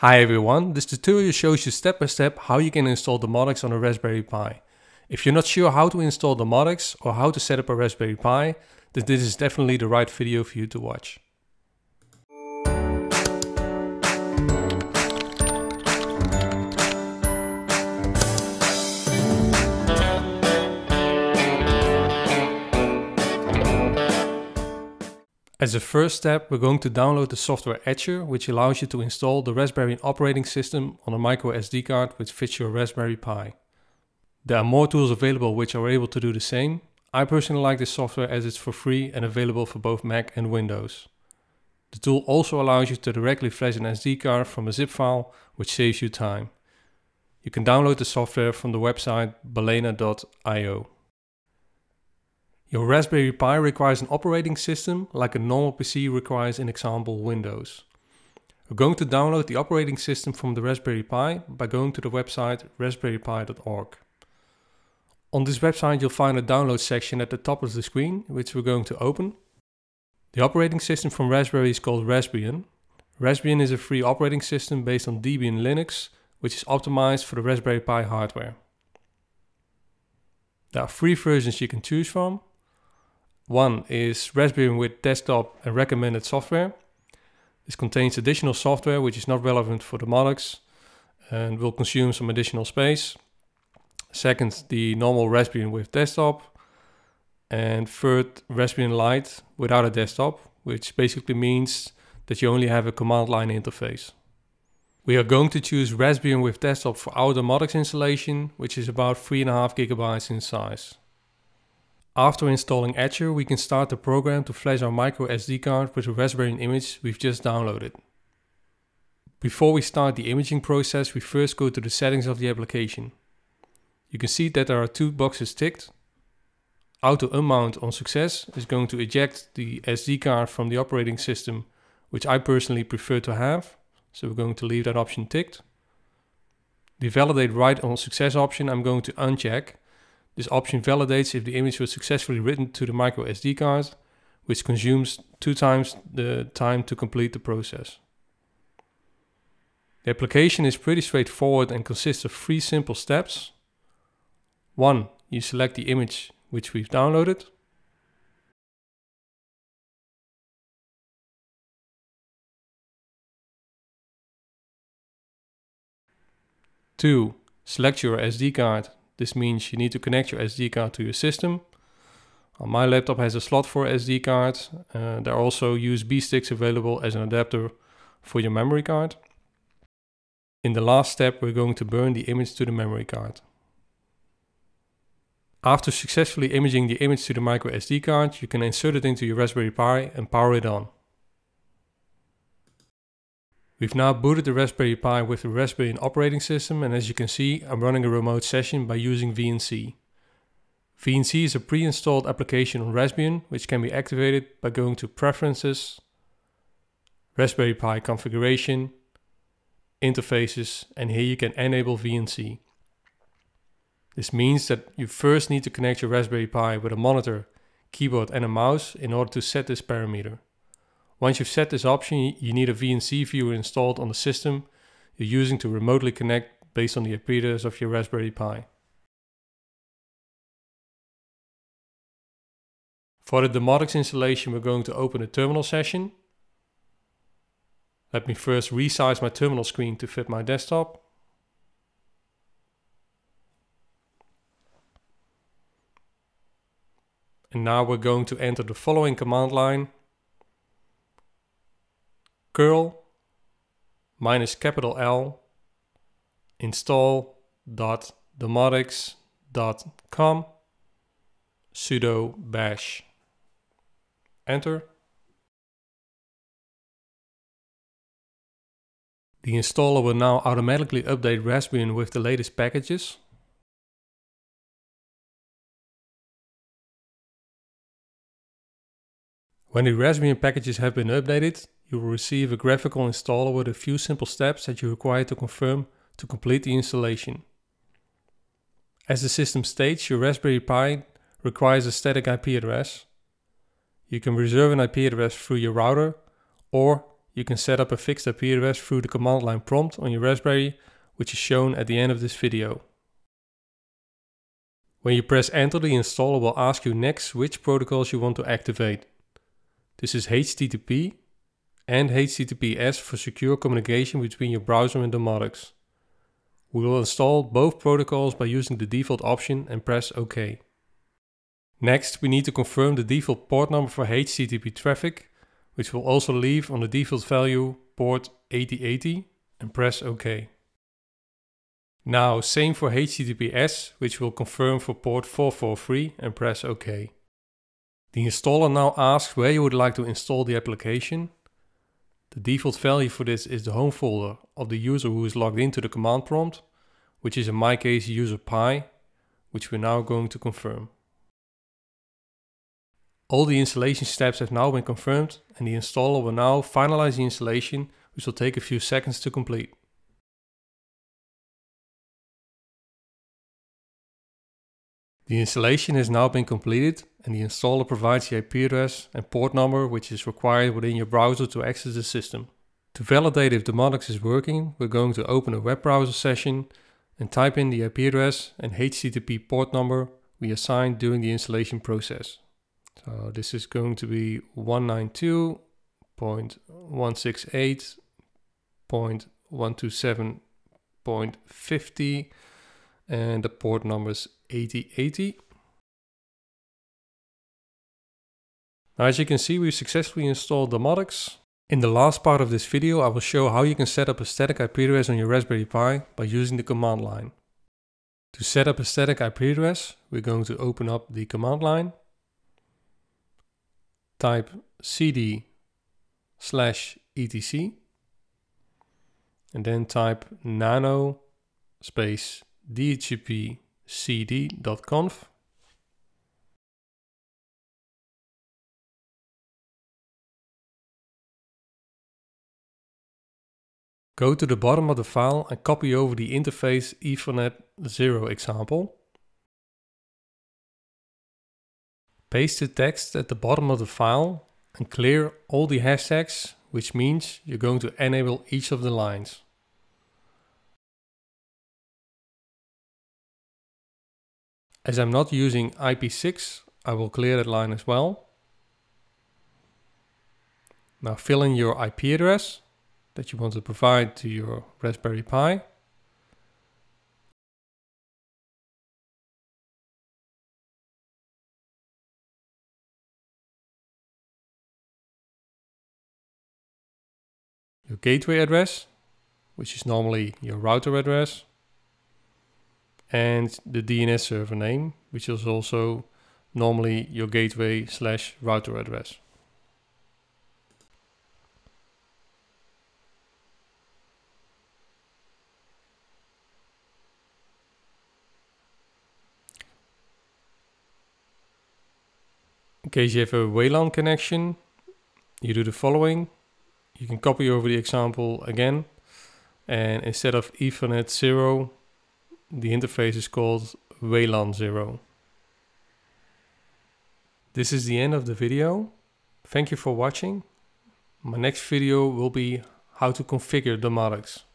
Hi everyone, this tutorial shows you step by step how you can install Demodix on a Raspberry Pi. If you're not sure how to install Demodix or how to set up a Raspberry Pi, then this is definitely the right video for you to watch. As a first step, we're going to download the software Etcher, which allows you to install the Raspberry operating system on a micro SD card which fits your Raspberry Pi. There are more tools available which are able to do the same. I personally like this software as it's for free and available for both Mac and Windows. The tool also allows you to directly flash an SD card from a zip file, which saves you time. You can download the software from the website balena.io. Your Raspberry Pi requires an operating system like a normal PC requires in example Windows. We're going to download the operating system from the Raspberry Pi by going to the website raspberrypi.org. On this website you'll find a download section at the top of the screen which we're going to open. The operating system from Raspberry is called Raspbian. Raspbian is a free operating system based on Debian Linux which is optimized for the Raspberry Pi hardware. There are three versions you can choose from, one is Raspberry with desktop and recommended software. This contains additional software which is not relevant for the Monarchs and will consume some additional space. Second, the normal Raspbian with desktop. And third, Raspbian Lite without a desktop, which basically means that you only have a command line interface. We are going to choose Raspbian with desktop for our domotics installation, which is about 3.5 gigabytes in size. After installing Azure, we can start the program to flash our micro SD card with a Raspberry image we've just downloaded. Before we start the imaging process, we first go to the settings of the application. You can see that there are two boxes ticked. Auto unmount on success is going to eject the SD card from the operating system, which I personally prefer to have. So we're going to leave that option ticked. The validate write on success option I'm going to uncheck this option validates if the image was successfully written to the micro SD card, which consumes two times the time to complete the process. The application is pretty straightforward and consists of three simple steps. One, you select the image which we've downloaded. Two, select your SD card this means you need to connect your SD card to your system. my laptop has a slot for SD card. Uh, there are also USB sticks available as an adapter for your memory card. In the last step, we're going to burn the image to the memory card. After successfully imaging the image to the micro SD card, you can insert it into your Raspberry Pi and power it on. We've now booted the Raspberry Pi with the Raspbian operating system and as you can see, I'm running a remote session by using VNC. VNC is a pre-installed application on Raspbian which can be activated by going to Preferences, Raspberry Pi Configuration, Interfaces and here you can enable VNC. This means that you first need to connect your Raspberry Pi with a monitor, keyboard and a mouse in order to set this parameter. Once you've set this option, you need a VNC viewer installed on the system you're using to remotely connect based on the apparatus of your Raspberry Pi. For the Demotics installation, we're going to open a terminal session. Let me first resize my terminal screen to fit my desktop. And now we're going to enter the following command line curl minus capital L install dot domotics dot com sudo bash enter The installer will now automatically update Raspbian with the latest packages. When the Raspbian packages have been updated, you will receive a graphical installer with a few simple steps that you require to confirm to complete the installation. As the system states, your Raspberry Pi requires a static IP address. You can reserve an IP address through your router, or you can set up a fixed IP address through the command line prompt on your Raspberry, which is shown at the end of this video. When you press enter, the installer will ask you next which protocols you want to activate. This is HTTP and HTTPS for secure communication between your browser and Domotics. We will install both protocols by using the default option and press OK. Next, we need to confirm the default port number for HTTP traffic, which will also leave on the default value port 8080 and press OK. Now, same for HTTPS, which will confirm for port 443 and press OK. The installer now asks where you would like to install the application, the default value for this is the home folder of the user who is logged into the command prompt, which is in my case user pi, which we're now going to confirm. All the installation steps have now been confirmed and the installer will now finalize the installation, which will take a few seconds to complete. The installation has now been completed and the installer provides the IP address and port number which is required within your browser to access the system. To validate if the Demodux is working, we're going to open a web browser session and type in the IP address and HTTP port number we assigned during the installation process. So this is going to be 192.168.127.50 and the port number is 8080. Now as you can see we've successfully installed the Modix. In the last part of this video I will show how you can set up a static IP address on your Raspberry Pi by using the command line. To set up a static IP address we're going to open up the command line, type cd slash etc and then type nano space dhcpcd.conf Go to the bottom of the file and copy over the interface ethernet 0 example. Paste the text at the bottom of the file and clear all the hashtags, which means you're going to enable each of the lines. As I'm not using IP6, I will clear that line as well. Now fill in your IP address that you want to provide to your Raspberry Pi. Your gateway address, which is normally your router address and the DNS server name, which is also normally your gateway slash router address. In case you have a WLAN connection, you do the following. You can copy over the example again, and instead of Ethernet 0, the interface is called WLAN 0. This is the end of the video. Thank you for watching. My next video will be how to configure the domotics.